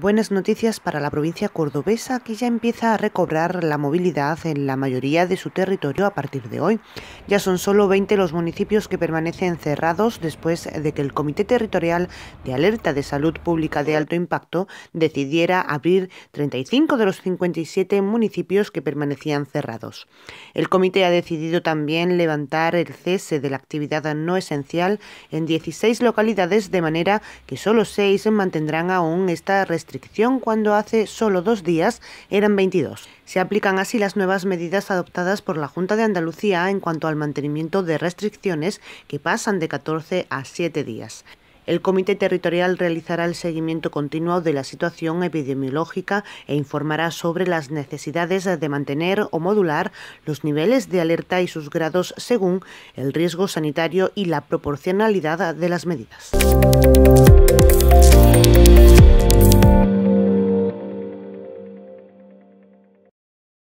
Buenas noticias para la provincia cordobesa que ya empieza a recobrar la movilidad en la mayoría de su territorio a partir de hoy. Ya son solo 20 los municipios que permanecen cerrados después de que el Comité Territorial de Alerta de Salud Pública de Alto Impacto decidiera abrir 35 de los 57 municipios que permanecían cerrados. El comité ha decidido también levantar el cese de la actividad no esencial en 16 localidades de manera que solo 6 mantendrán aún esta restricción cuando hace solo dos días eran 22. Se aplican así las nuevas medidas adoptadas por la Junta de Andalucía en cuanto al mantenimiento de restricciones que pasan de 14 a 7 días. El Comité Territorial realizará el seguimiento continuo de la situación epidemiológica e informará sobre las necesidades de mantener o modular los niveles de alerta y sus grados según el riesgo sanitario y la proporcionalidad de las medidas.